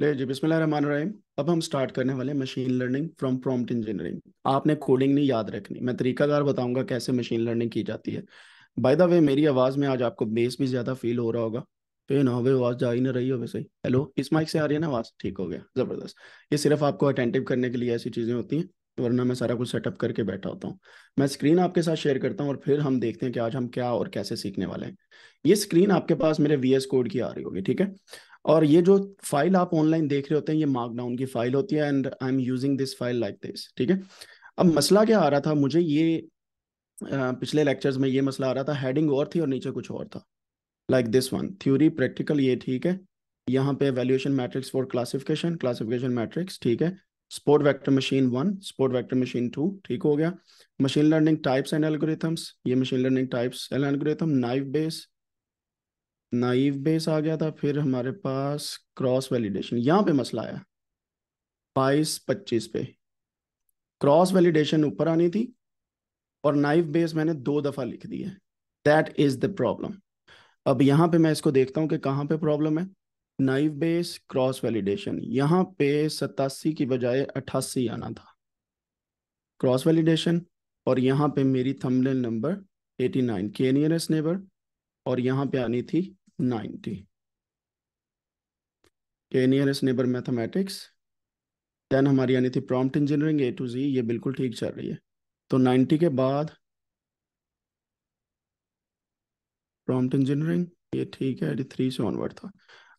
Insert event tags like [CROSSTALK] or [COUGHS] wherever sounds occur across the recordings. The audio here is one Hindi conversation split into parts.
ले जी बिस्मिल अब हम स्टार्ट करने वाले machine learning from prompt engineering आपने कोडिंग नहीं याद रखनी मैं तरीकाकार बताऊंगा कैसे मशीन लर्निंग की जाती है बाय द वे मेरी आवाज़ में आज आपको बेस भी ज़्यादा फील हो रहा होगा पे तो ना हो आवाज़ जा ही ना रही हो वैसे हेलो इस माइक से आ रही है ना आवाज़ ठीक हो गया ज़बरदस्त ये सिर्फ आपको अटेंटिव करने के लिए ऐसी चीज़ें होती हैं वरना मैं सारा कुछ सेटअप करके बैठा होता हूँ मैं स्क्रीन आपके साथ शेयर करता हूँ और फिर हम देखते हैं कि आज हम क्या और कैसे सीखने वाले हैं ये स्क्रीन आपके पास मेरे वी कोड की आ रही होगी ठीक है और ये जो फाइल आप ऑनलाइन देख रहे होते हैं ये मार्कडाउन की फाइल होती है and I am using this file like this ठीक है अब मसला क्या आ रहा था मुझे ये पिछले लेक्चर्स में ये मसला आ रहा था हेडिंग और थी और नीचे कुछ और था like this one theory practical ये ठीक है यहाँ पे valuation matrix for classification classification matrix ठीक है support vector machine one support vector machine two ठीक हो गया machine learning types and algorithms ये machine learning types and algorithm naive Bayes naive Bayes आ गया था फिर हमारे पास क्रॉस वैलिडेशन यहाँ पे मसला आया बाईस पच्चीस पे क्रॉस वैलिडेशन ऊपर आनी थी और नाइव बेस मैंने दो दफ़ा लिख दी है दैट इज़ द प्रॉब्लम अब यहाँ पे मैं इसको देखता हूँ कि कहाँ पे प्रॉब्लम है नाइव बेस क्रॉस वैलिडेशन यहाँ पे सतासी की बजाय अट्ठासी आना था क्रॉस वैलिडेशन और यहाँ पे मेरी थमलेन नंबर एटी नाइन के नियरेस्ट नेबर और यहाँ पे आनी थी 90. नियरेस्ट नेबर मैथमेटिक्स देन हमारी यानी थी prompt engineering A to Z ये बिल्कुल ठीक चल रही है तो 90 के बाद प्रॉम्प्ट इंजीनियरिंग ये ठीक है थ्री से ऑनवर्ड था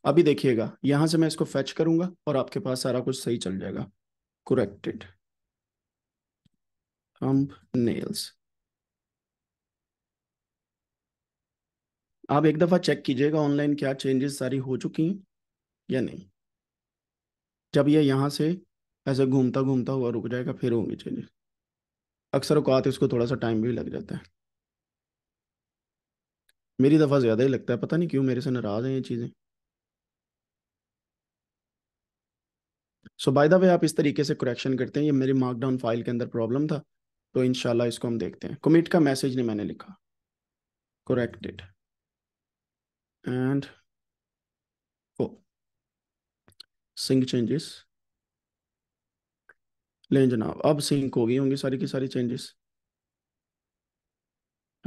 अभी देखिएगा यहां से मैं इसको फेच करूंगा और आपके पास सारा कुछ सही चल जाएगा करेक्टेड थंब नेल्स आप एक दफा चेक कीजिएगा ऑनलाइन क्या चेंजेस सारी हो चुकी हैं या नहीं जब ये यहाँ से ऐसे घूमता घूमता हुआ रुक जाएगा फिर होंगे चेंजेस अक्सर अवकात इसको थोड़ा सा टाइम भी लग जाता है मेरी दफ़ा ज़्यादा ही लगता है पता नहीं क्यों मेरे से नाराज़ हैं ये चीज़ें सो बाय द वे आप इस तरीके से करेक्शन करते हैं ये मेरी मार्कडाउन फाइल के अंदर प्रॉब्लम था तो इनशाला इसको हम देखते हैं कमिट का मैसेज नहीं मैंने लिखा corrected and four. Sync changes लें जनाब अब सिंक हो गई होंगी सारी की सारी changes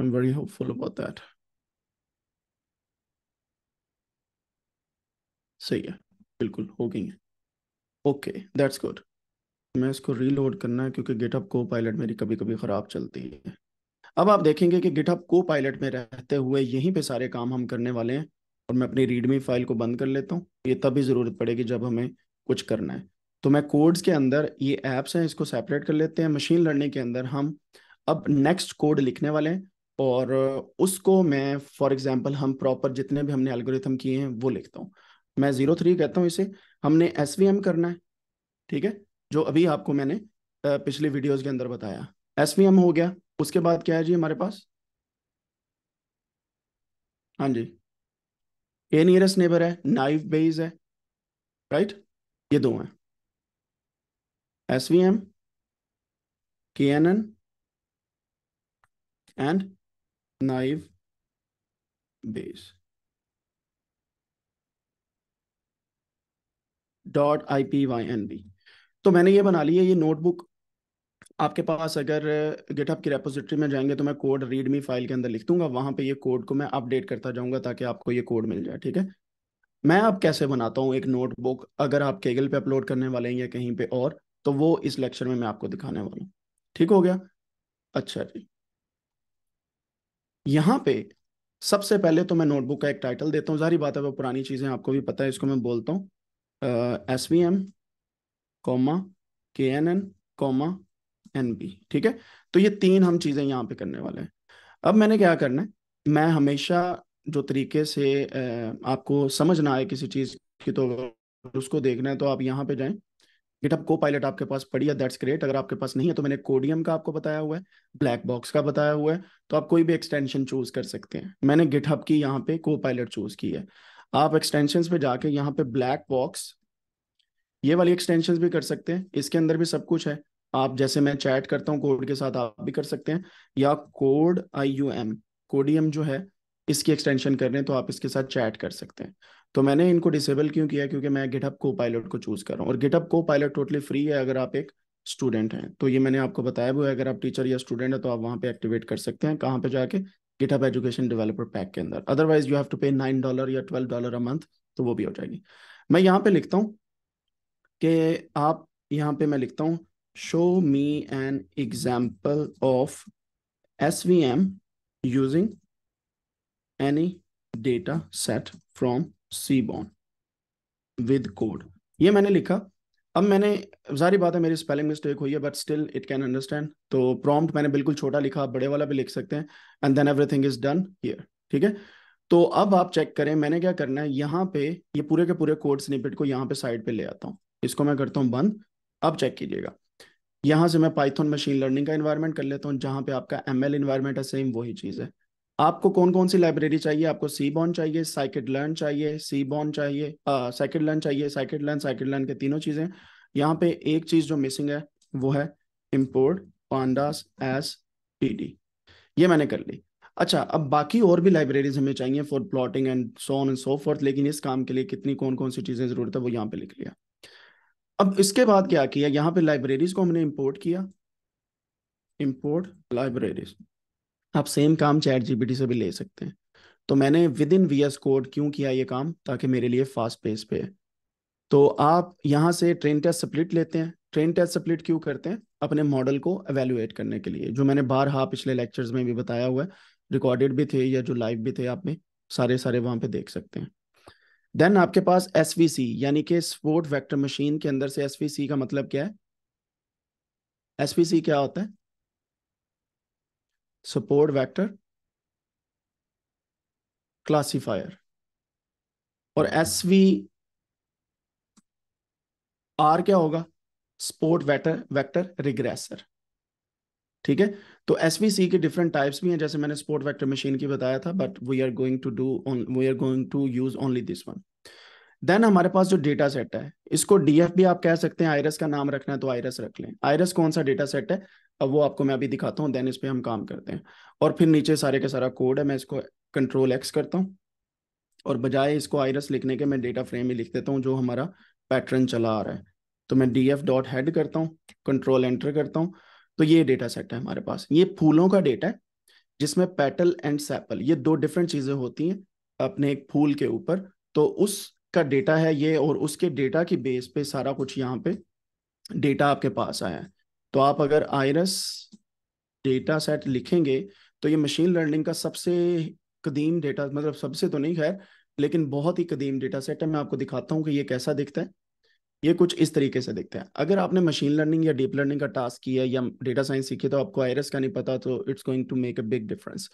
I am very hopeful about that सही है बिल्कुल हो गई है ओके दैट्स गुड मैं इसको रीलोड करना है क्योंकि गेटअप को पायलट मेरी कभी कभी ख़राब चलती है अब आप देखेंगे कि गिटअप को पायलट में रहते हुए यहीं पे सारे काम हम करने वाले हैं और मैं अपनी रीडमी फाइल को बंद कर लेता हूँ ये तभी ज़रूरत पड़ेगी जब हमें कुछ करना है तो मैं कोड्स के अंदर ये ऐप्स हैं इसको सेपरेट कर लेते हैं मशीन लर्निंग के अंदर हम अब नेक्स्ट कोड लिखने वाले हैं और उसको मैं फॉर एग्जाम्पल हम प्रॉपर जितने भी हमने एल्गोरिथम किए हैं वो लिखता हूँ मैं जीरो थ्री कहता हूँ इसे हमने एस करना है ठीक है जो अभी आपको मैंने पिछली वीडियोज के अंदर बताया एस हो गया उसके बाद क्या है जी हमारे पास हाँ जी ए नियरेस्ट नेबर है नाइफ बेज है राइट ये दो हैं S V M K N N and naive Bayes dot I P Y N B तो मैंने ये बना लिया ये नोटबुक आपके पास अगर गिटहब की रेपोजिटरी में जाएंगे तो मैं कोड रीडमी फाइल के अंदर लिख दूंगा वहां पे ये कोड को मैं अपडेट करता जाऊंगा ताकि आपको ये कोड मिल जाए ठीक है मैं आप कैसे बनाता हूँ एक नोटबुक अगर आप केगल पे अपलोड करने वाले हैं या कहीं पे और तो वो इस लेक्चर में मैं आपको दिखाने वाला हूँ ठीक हो गया अच्छा जी यहाँ पे सबसे पहले तो मैं नोटबुक का एक टाइटल देता हूँ जारी बात है वो पुरानी चीज़ें आपको भी पता है इसको मैं बोलता हूँ S V M comma K N N comma N B ठीक है तो ये तीन हम चीजें यहाँ पे करने वाले हैं अब मैंने क्या करना है मैं हमेशा जो तरीके से आपको समझ ना आए किसी चीज की तो उसको देखना है तो आप यहाँ पे जाएं गिटअप को पायलट आपके पास पड़ी है दैट्स ग्रेट अगर आपके पास नहीं है तो मैंने कोडियम का आपको बताया हुआ है ब्लैक बॉक्स का बताया हुआ है तो आप कोई भी एक्सटेंशन चूज कर सकते हैं मैंने गिटहब की यहाँ पे को पायलट चूज की है आप एक्सटेंशन पे जाके यहाँ पे ब्लैक बॉक्स ये वाली एक्सटेंशन भी कर सकते हैं इसके अंदर भी सब कुछ है आप जैसे मैं चैट करता हूँ कोड के साथ आप भी कर सकते हैं या code I U M Codeium जो है इसकी एक्सटेंशन कर रहे हैं तो आप इसके साथ चैट कर सकते हैं तो मैंने इनको डिसेबल क्यों किया क्योंकि मैं गिटअप को पायलट को चूज कर रहा हूँ और गिटअप को पायलट टोटली फ्री है अगर आप एक स्टूडेंट हैं तो ये मैंने आपको बताया हुआ है अगर आप टीचर या स्टूडेंट है तो आप वहाँ पे एक्टिवेट कर सकते हैं कहाँ पे जाके गिटअप एजुकेशन डेवलपर पैक के अंदर otherwise you have to pay nine dollar या ट्वेल्व डॉलर अ मंथ तो वो भी हो जाएगी मैं यहाँ पे लिखता हूँ कि आप यहाँ पे मैं लिखता हूँ show me an example of SVM using any data set from seaborn with code. ये मैंने लिखा अब मैंने सारी बात है मेरी स्पेलिंग मिस्टेक हुई है but still it can understand तो प्रॉम्प्ट मैंने बिल्कुल छोटा लिखा बड़े वाला भी लिख सकते हैं and then everything is done here ठीक है तो अब आप चेक करें मैंने क्या करना है यहाँ पे ये पूरे के पूरे कोड स्निपेट को यहाँ पे साइड पे ले आता हूँ इसको मैं करता हूँ बंद अब चेक कीजिएगा यहाँ से मैं पाइथन मशीन लर्निंग का इन्वायरमेंट कर लेता हूँ जहाँ पे आपका एम एल इन्वायरमेंट है सेम वही चीज़ है आपको कौन कौन सी लाइब्रेरी चाहिए आपको सी बॉन चाहिए साइकिट लर्न चाहिए सी बॉन चाहिए साइकिट लर्न चाहिए साइकिट लर्न साइकिट लर्न के तीनों चीज़ें यहाँ पे एक चीज़ जो मिसिंग है वो है import pandas as P D ये मैंने कर ली अच्छा अब बाकी और भी लाइब्रेरीज हमें चाहिए for plotting and so and so forth लेकिन इस काम के लिए कितनी कौन कौन सी चीज़ें ज़रूरत है वो यहाँ पे लिख लिया अब इसके बाद क्या किया यहाँ पे लाइब्रेरीज को हमने इम्पोर्ट किया इम्पोर्ट लाइब्रेरीज आप सेम काम चैट जीपीटी से भी ले सकते हैं तो मैंने within V S code क्यों किया ये काम ताकि मेरे लिए फास्ट पेस पे है तो आप यहाँ से ट्रेन टेस्ट सप्लिट लेते हैं ट्रेन टेस्ट सप्लिट क्यों करते हैं अपने मॉडल को एवेल्युएट करने के लिए जो मैंने बार हाँ पिछले लेक्चर्स में भी बताया हुआ है रिकॉर्डेड भी थे या जो लाइव भी थे आप में सारे सारे वहाँ पे देख सकते हैं देन आपके पास एस यानी कि स्पोर्ट वैक्टर मशीन के अंदर से एस का मतलब क्या है एस क्या होता है सपोर्ट वैक्टर क्लासीफायर और एस आर क्या होगा स्पोर्ट वैक्टर वैक्टर रिग्रेसर ठीक है तो एस वी सी के डिफरेंट टाइप्स भी हैं जैसे मैंने स्पोर्ट वैक्टर मशीन की बताया था but we are going to do we are going to use only this one then हमारे पास जो डेटा सेट है इसको डीएफ भी आप कह सकते हैं आयरस का नाम रखना है तो आयरस रख लें आयरस कौन सा डेटा सेट है अब वो आपको मैं अभी दिखाता हूँ देन इस पर हम काम करते हैं और फिर नीचे सारे का सारा कोड है मैं इसको कंट्रोल एक्स करता हूँ और बजाय इसको आयरस लिखने के मैं डेटा फ्रेम ही लिख देता हूँ जो हमारा पैटर्न चला आ रहा है तो मैं डी एफ डॉट हेड करता हूँ कंट्रोल एंटर करता हूँ तो ये डेटा सेट है हमारे पास ये फूलों का डेटा है जिसमें पेटल एंड सैपल ये दो डिफरेंट चीजें होती हैं अपने एक फूल के ऊपर तो उसका डेटा है ये और उसके डेटा की बेस पे सारा कुछ यहाँ पे डेटा आपके पास आया है तो आप अगर आयरस डेटा सेट लिखेंगे तो ये मशीन लर्निंग का सबसे कदीम डेटा मतलब सबसे तो नहीं खैर लेकिन बहुत ही कदीम डेटा सेट है मैं आपको दिखाता हूँ कि ये कैसा दिखता है ये कुछ इस तरीके से देखते हैं अगर आपने मशीन लर्निंग या डीप लर्निंग का टास्क किया या डेटा साइंस सीखे तो आपको आयरस का नहीं पता तो it's going to make a big difference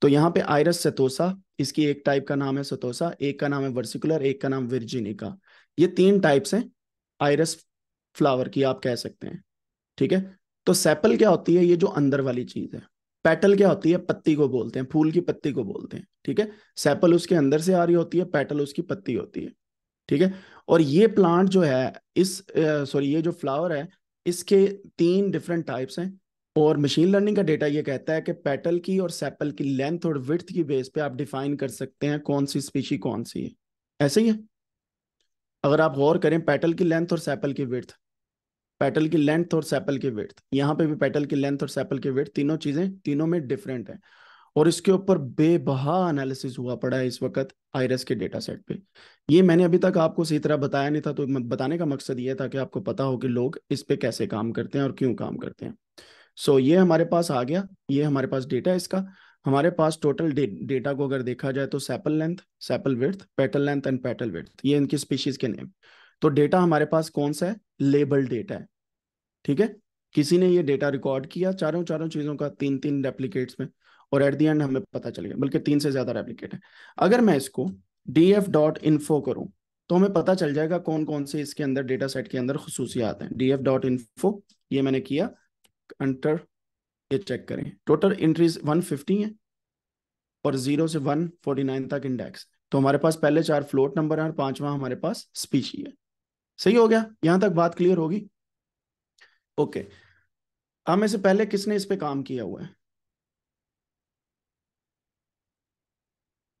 तो यहाँ पे आयरस सतोसा इसकी एक टाइप का नाम है सतोसा एक का नाम है वर्सिकुलर एक का नाम विर्जिनिका ये तीन टाइप्स हैं आयरस फ्लावर की आप कह सकते हैं ठीक है तो सेपल क्या होती है ये जो अंदर वाली चीज है पेटल क्या होती है पत्ती को बोलते हैं फूल की पत्ती को बोलते हैं ठीक है सेपल उसके अंदर से आ रही होती है पेटल उसकी पत्ती होती है ठीक है और ये प्लांट जो है इस सॉरी ये जो फ्लावर है इसके तीन डिफरेंट टाइप्स हैं और मशीन लर्निंग का डेटा ये कहता है कि पेटल की और सेपल की लेंथ और विथ की बेस पे आप डिफाइन कर सकते हैं कौन सी स्पीशी कौन सी है ऐसे ही है अगर आप गौर करें पेटल की लेंथ और सेपल की विथ पेटल की लेंथ और सेपल की विथ यहाँ पे भी पेटल की लेंथ और सेपल की विथ तीनों चीजें तीनों में डिफरेंट है और इसके ऊपर बेबहा एनालिसिस हुआ पड़ा है इस वक्त आयरस के डेटा सेट पे ये मैंने अभी तक आपको सही तरह बताया नहीं था तो बताने का मकसद ये था कि आपको पता हो कि लोग इस पे कैसे काम करते हैं और क्यों काम करते हैं सो so, ये हमारे पास आ गया ये हमारे पास डेटा है इसका हमारे पास टोटल डे, डेटा को अगर देखा जाए तो sepal length sepal width petal length and petal width ये इनकी स्पीशीज के नेम तो डेटा हमारे पास कौन सा है लेबल डेटा है ठीक है किसी ने ये डेटा रिकॉर्ड किया चारों चारों चीजों का तीन तीन रेप्लीकेट्स में और एट दी एंड हमें पता चल गया बल्कि तीन से ज्यादा रेप्लीकेट है अगर मैं इसको डी एफ डॉट इन्फो करूँ तो हमें पता चल जाएगा कौन कौन से इसके अंदर डेटा सेट के अंदर खसूसियात हैं डी एफ डॉट इन्फो ये मैंने किया अंटर ये चेक करें टोटल इंट्रीज 150 है और जीरो से 149 तक इंडेक्स तो हमारे पास पहले चार फ्लोट नंबर है और पांचवा हमारे पास स्पीची है सही हो गया यहां तक बात क्लियर होगी ओके हम से पहले किसने इस पे काम किया हुआ है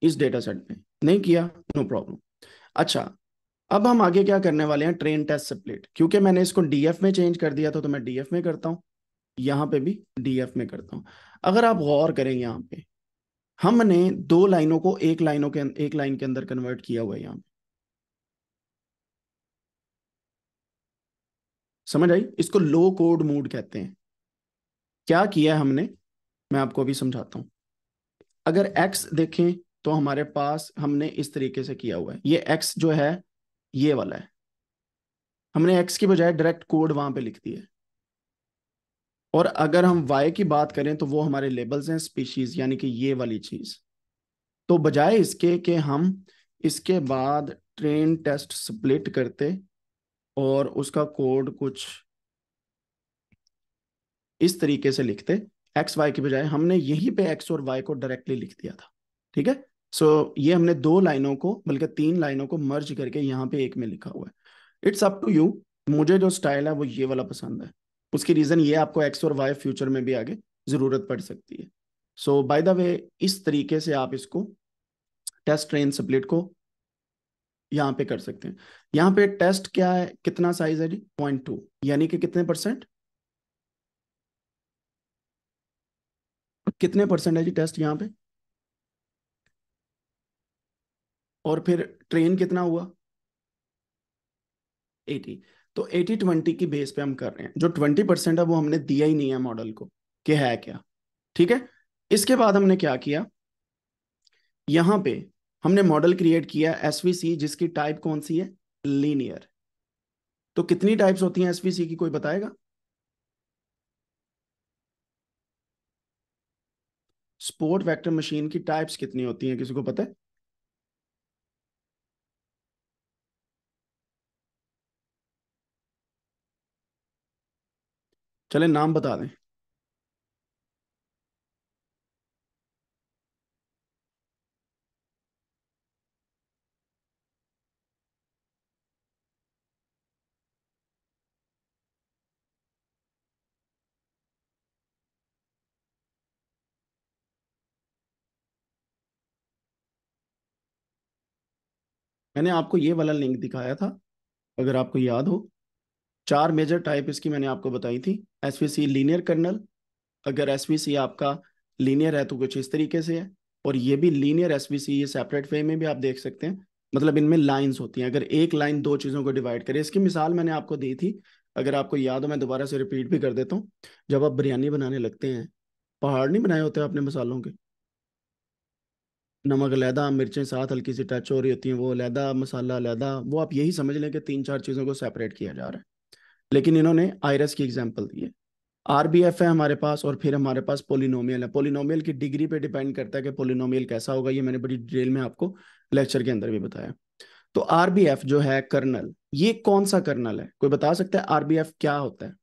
इस डेटा सेट में नहीं किया नो no प्रॉब्लम अच्छा अब हम आगे क्या करने वाले हैं ट्रेन टेस्ट सेपलेट क्योंकि मैंने इसको डीएफ में चेंज कर दिया था तो मैं डीएफ में करता हूँ यहाँ पे भी डीएफ में करता हूँ अगर आप गौर करें यहाँ पे हमने दो लाइनों को एक लाइनों के एक लाइन के अंदर कन्वर्ट किया हुआ है यहाँ पे समझ आई इसको लो कोड मूड कहते हैं क्या किया है हमने मैं आपको अभी समझाता हूँ अगर एक्स देखें तो हमारे पास हमने इस तरीके से किया हुआ है ये एक्स जो है ये वाला है हमने एक्स की बजाय डायरेक्ट कोड वहां पे लिख दिया है और अगर हम वाई की बात करें तो वो हमारे लेबल्स हैं स्पीशीज यानी कि ये वाली चीज तो बजाय इसके कि हम इसके बाद ट्रेन टेस्ट स्प्लिट करते और उसका कोड कुछ इस तरीके से लिखते एक्स वाई की बजाय हमने यहीं पे एक्स और वाई को डायरेक्टली लिख दिया था ठीक है सो so, ये हमने दो लाइनों को बल्कि तीन लाइनों को मर्ज करके यहाँ पे एक में लिखा हुआ है इट्स अप टू यू मुझे जो स्टाइल है वो ये वाला पसंद है उसकी रीजन ये आपको एक्स और वाई फ्यूचर में भी आगे जरूरत पड़ सकती है सो बाय द वे इस तरीके से आप इसको टेस्ट ट्रेन सप्लिट को यहाँ पे कर सकते हैं यहाँ पे टेस्ट क्या है कितना साइज है जी पॉइंट टू यानी कि कितने परसेंट कितने परसेंट है जी टेस्ट यहाँ पे और फिर ट्रेन कितना हुआ एटी तो एटी ट्वेंटी की बेस पे हम कर रहे हैं जो ट्वेंटी परसेंट है वो हमने दिया ही नहीं है मॉडल को कि है क्या ठीक है इसके बाद हमने क्या किया यहां पे हमने मॉडल क्रिएट किया एसवीसी जिसकी टाइप कौन सी है लीनियर तो कितनी टाइप्स होती हैं एसवीसी की कोई बताएगा स्पोर्ट वेक्टर मशीन की टाइप्स कितनी होती हैं किसी को पता है चले नाम बता दें मैंने आपको ये वाला लिंक दिखाया था अगर आपको याद हो चार मेजर टाइप इसकी मैंने आपको बताई थी S V C linear kernel अगर एस वी सी आपका लीनियर है तो कुछ इस तरीके से है और ये भी लीनियर एस वी सी ये सेपरेट वे में भी आप देख सकते हैं मतलब इनमें लाइंस होती हैं अगर एक लाइन दो चीज़ों को डिवाइड करे इसकी मिसाल मैंने आपको दी थी अगर आपको याद हो मैं दोबारा से रिपीट भी कर देता हूँ जब आप बिरयानी बनाने लगते हैं पहाड़ नहीं बनाए होते आपने मसालों के नमक लैदा मिर्चें साथ हल्की सी टच हो रही होती हैं वो लैदा मसाला लैदा वो आप यही समझ लें कि तीन चार चीज़ों को सेपरेट किया जा रहा है लेकिन इन्होंने आयरस की एग्जाम्पल दी है आर बी एफ है हमारे पास और फिर हमारे पास पोलिनोमियल है पोलिनोमियल की डिग्री पे डिपेंड करता है कि पोलिनोमियल कैसा होगा ये मैंने बड़ी डिटेल में आपको लेक्चर के अंदर भी बताया तो आर बी एफ जो है कर्नल ये कौन सा कर्नल है कोई बता सकता है आर बी एफ क्या होता है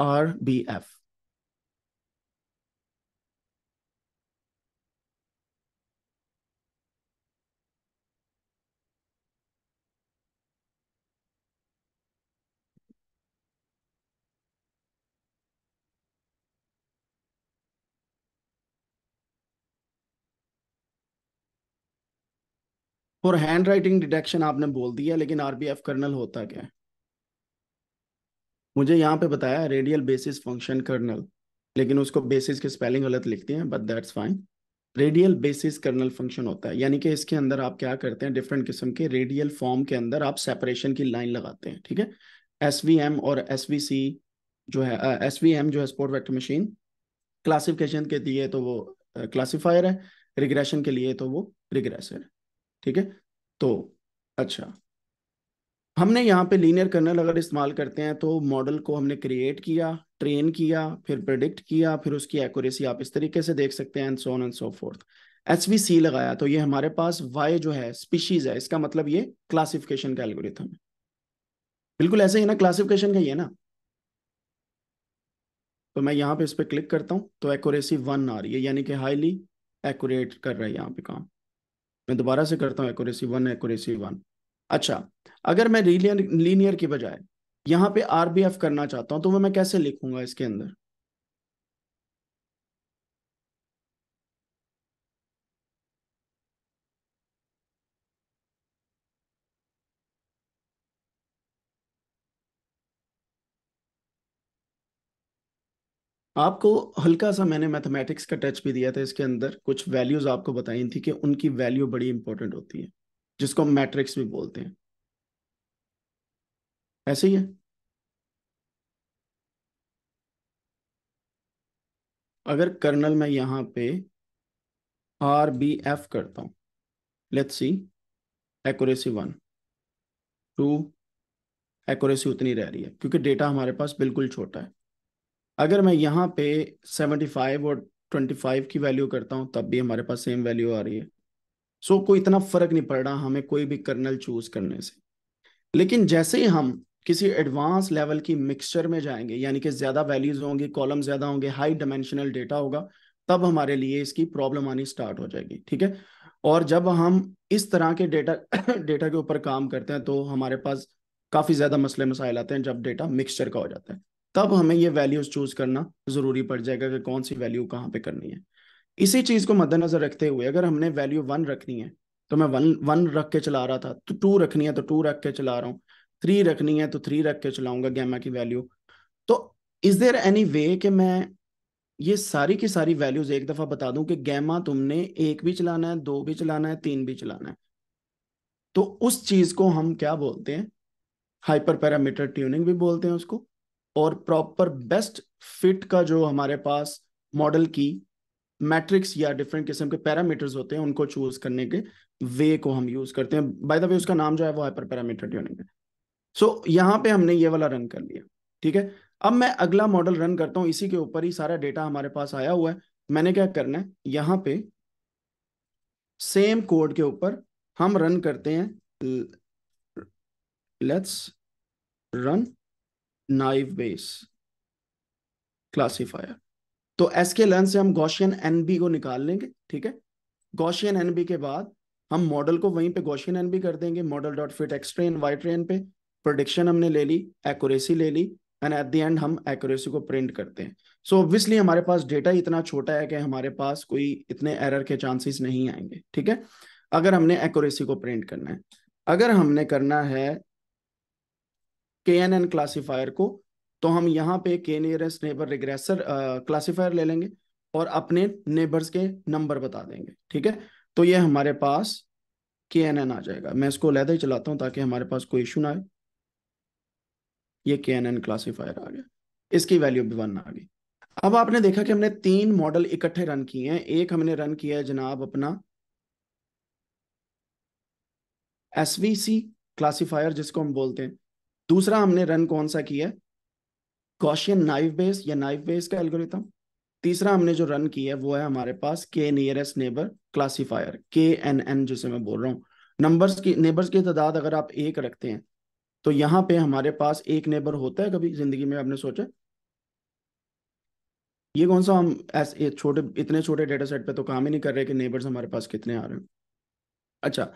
R B F for handwriting detection आपने बोल दिया लेकिन आरबीएफ कर्नल होता क्या है मुझे यहाँ पे बताया रेडियल बेसिस फंक्शन कर्नल लेकिन उसको बेसिस के स्पेलिंग गलत लिखते हैं but that's fine radial basis kernel function होता है यानी कि इसके अंदर आप क्या करते हैं डिफरेंट किस्म के रेडियल फॉर्म के अंदर आप सेपरेशन की लाइन लगाते हैं ठीक है एस और एस जो है एस uh, जो है स्पोर्ट वैक्टर मशीन क्लासिफिकेशन के लिए तो वो क्लासीफायर uh, है रिग्रेशन के लिए तो वो रिग्रेसर है ठीक है तो अच्छा हमने यहाँ पे लीनियर कर्नल अगर इस्तेमाल करते हैं तो मॉडल को हमने क्रिएट किया ट्रेन किया फिर प्रडिक्ट किया फिर उसकी एक्यूरेसी आप इस तरीके से देख सकते हैं and so on and so forth S V C लगाया तो ये हमारे पास वाई जो है स्पीशीज है इसका मतलब ये क्लासिफिकेशन का एल्गोरिथम है बिल्कुल ऐसे ही ना क्लासिफिकेशन का ही है ना तो मैं यहाँ पे इस पर क्लिक करता हूँ तो एक्यूरेसी वन आ रही है यानी कि हाईली एक्यूरेट कर रहा है यहाँ पे काम मैं दोबारा से करता हूँ एक्यूरेसी वन एक्यूरेसी वन अच्छा अगर मैं लीनियर लीनियर की बजाय यहाँ पे आर बी एफ करना चाहता हूँ तो वह मैं कैसे लिखूंगा इसके अंदर आपको हल्का सा मैंने मैथमेटिक्स का टच भी दिया था इसके अंदर कुछ वैल्यूज आपको बताई थी कि उनकी वैल्यू बड़ी इंपॉर्टेंट होती है जिसको हम मैट्रिक्स भी बोलते हैं ऐसे ही है अगर कर्नल मैं यहां पे आर बी एफ करता हूं let's see accuracy one two accuracy उतनी रह रही है क्योंकि डेटा हमारे पास बिल्कुल छोटा है अगर मैं यहाँ पे सेवेंटी फाइव और ट्वेंटी फाइव की वैल्यू करता हूँ तब भी हमारे पास सेम वैल्यू आ रही है सो so, कोई इतना फर्क नहीं पड़ रहा हमें कोई भी कर्नल चूज करने से लेकिन जैसे ही हम किसी एडवांस लेवल की मिक्सचर में जाएंगे यानी कि ज्यादा वैल्यूज होंगी कॉलम ज्यादा होंगे हाई डायमेंशनल डेटा होगा तब हमारे लिए इसकी प्रॉब्लम आनी स्टार्ट हो जाएगी ठीक है और जब हम इस तरह के डेटा डेटा [COUGHS] के ऊपर काम करते हैं तो हमारे पास काफी ज्यादा मसले मसाइल आते हैं जब डेटा मिक्सचर का हो जाता है तब हमें ये वैल्यूज चूज करना जरूरी पड़ जाएगा कि कौन सी वैल्यू कहाँ पे करनी है इसी चीज को मद्देनजर रखते हुए अगर हमने वैल्यू वन रखनी है तो मैं वन वन रख के चला रहा था तो टू रखनी है तो टू रख के चला रहा हूँ थ्री रखनी है तो थ्री रख के चलाऊंगा गैमा की वैल्यू तो इज देर एनी वे कि मैं ये सारी की सारी वैल्यूज एक दफा बता दूं कि गैमा तुमने एक भी चलाना है दो भी चलाना है तीन भी चलाना है तो उस चीज को हम क्या बोलते हैं हाइपर पैरामीटर ट्यूनिंग भी बोलते हैं उसको और प्रॉपर बेस्ट फिट का जो हमारे पास मॉडल की मैट्रिक्स या डिफरेंट किस्म के पैरामीटर्स होते हैं उनको चूज करने के वे को हम यूज करते हैं बाय द वे उसका नाम जो है वो हाइपर पैरामीटर ट्यूनिंग है सो यहाँ पे हमने ये वाला रन कर लिया ठीक है अब मैं अगला मॉडल रन करता हूँ इसी के ऊपर ही सारा डेटा हमारे पास आया हुआ है मैंने क्या करना है यहाँ पे सेम कोड के ऊपर हम रन करते हैं let's run naive Bayes classifier तो एस के लेंस से हम गौशियन बी को निकाल लेंगे ठीक है गौशियन बी के बाद हम मॉडल को वहीं पे गौशियन बी कर देंगे model dot fit X train Y train पे प्रोडिक्शन हमने ले ली एक्यूरेसी ले ली एंड एट द एंड हम एक्यूरेसी को प्रिंट करते हैं सो so ऑब्वियसली हमारे पास डेटा इतना छोटा है कि हमारे पास कोई इतने एरर के चांसेस नहीं आएंगे ठीक है अगर हमने एक्यूरेसी को प्रिंट करना है अगर हमने करना है के एन एन क्लासीफायर को तो हम यहाँ पे के नियरेस्ट नेबर रिग्रेसर क्लासीफायर ले लेंगे और अपने नेबर्स के नंबर बता देंगे ठीक है तो ये हमारे पास के एन एन आ जाएगा मैं इसको लहदा ही चलाता हूँ ताकि हमारे पास कोई इशू ना आए ये के एन एन क्लासीफायर आ गया इसकी वैल्यू भी वन आ गई अब आपने देखा कि हमने तीन मॉडल इकट्ठे रन किए हैं एक हमने रन किया है जनाब अपना एस वी सी क्लासीफायर जिसको हम बोलते हैं दूसरा हमने रन कौन सा किया गॉशियन नाइव बेस या नाइव बेस का एल्गोरिथम तीसरा हमने जो रन किया है वो है हमारे पास K nearest neighbor classifier K N N जिसे मैं बोल रहा हूँ नंबर्स की नेबर्स की तादाद अगर आप एक रखते हैं तो यहाँ पे हमारे पास एक नेबर होता है कभी जिंदगी में आपने सोचा ये कौन सा हम ऐसे छोटे इतने छोटे डेटा सेट पर तो काम ही नहीं कर रहे कि नेबर्स हमारे पास कितने आ रहे हैं अच्छा